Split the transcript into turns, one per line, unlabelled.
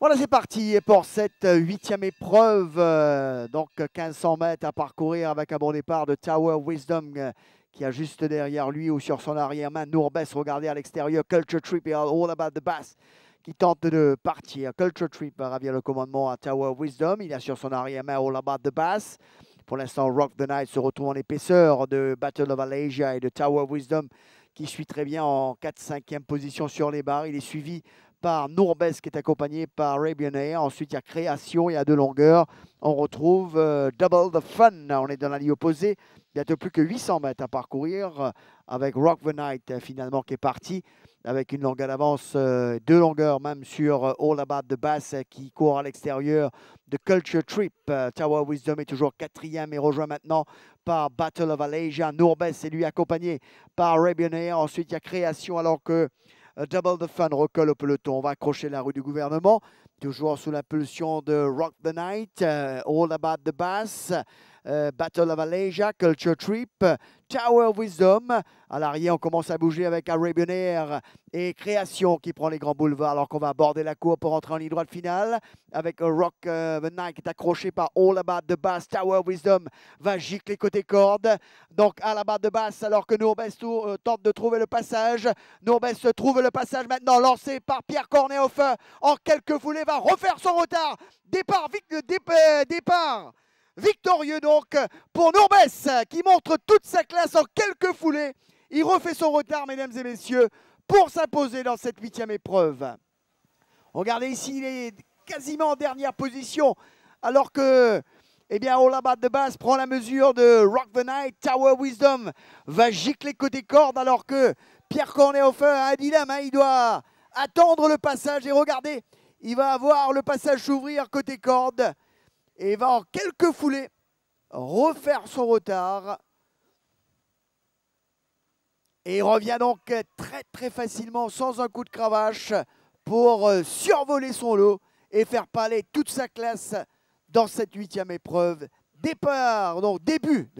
Voilà, c'est parti pour cette huitième épreuve, euh, donc 1500 mètres à parcourir avec un bon départ de Tower Wisdom euh, qui a juste derrière lui ou sur son arrière-main Nourbes, regardez à l'extérieur, Culture Trip et All About the Bass qui tente de partir. Culture Trip revient le commandement à Tower Wisdom, il a sur son arrière-main All About the Bass. Pour l'instant, Rock the Night se retrouve en épaisseur de Battle of Alasia et de Tower Wisdom qui suit très bien en 4-5e position sur les barres. Il est suivi par Nourbes qui est accompagné par Arabian Air. Ensuite, il y a Création, il y a deux longueurs. On retrouve euh, Double the Fun. On est dans la ligne opposée. Il n'y a plus que 800 mètres à parcourir euh, avec Rock the Night euh, finalement qui est parti avec une longueur d'avance, euh, deux longueurs même sur All About the Bass qui court à l'extérieur de Culture Trip. Tower Wisdom est toujours quatrième et rejoint maintenant par Battle of Alasia. Nourbes est lui accompagné par Arabian Air. Ensuite, il y a Création alors que euh, Double the Fun recolle au peloton. On va accrocher la rue du gouvernement. Toujours sous la pulsion de Rock the Night, euh, All About the Bass. Euh, Battle of Malaysia, Culture Trip, Tower of Wisdom. À l'arrière, on commence à bouger avec Arabian Air et Création qui prend les grands boulevards alors qu'on va aborder la cour pour entrer en ligne droite finale avec Rock euh, the Night qui est accroché par All About the Bass. Tower of Wisdom va gicler côté corde. Donc à la barre de basse alors que Nourbès euh, tente de trouver le passage. Nourbès trouve le passage maintenant lancé par Pierre feu en quelques foulées va refaire son retard. Départ, vite, départ Victorieux donc pour Norbès qui montre toute sa classe en quelques foulées. Il refait son retard, mesdames et messieurs, pour s'imposer dans cette huitième épreuve. Regardez ici, il est quasiment en dernière position alors que eh bien, Olabat de base prend la mesure de Rock the Night. Tower Wisdom va gicler côté corde alors que Pierre Cornet a feu dilemme. Hein, il doit attendre le passage et regardez, il va avoir le passage s'ouvrir côté corde. Et va en quelques foulées refaire son retard. Et il revient donc très très facilement, sans un coup de cravache, pour euh, survoler son lot et faire parler toute sa classe dans cette huitième épreuve. Départ, donc début.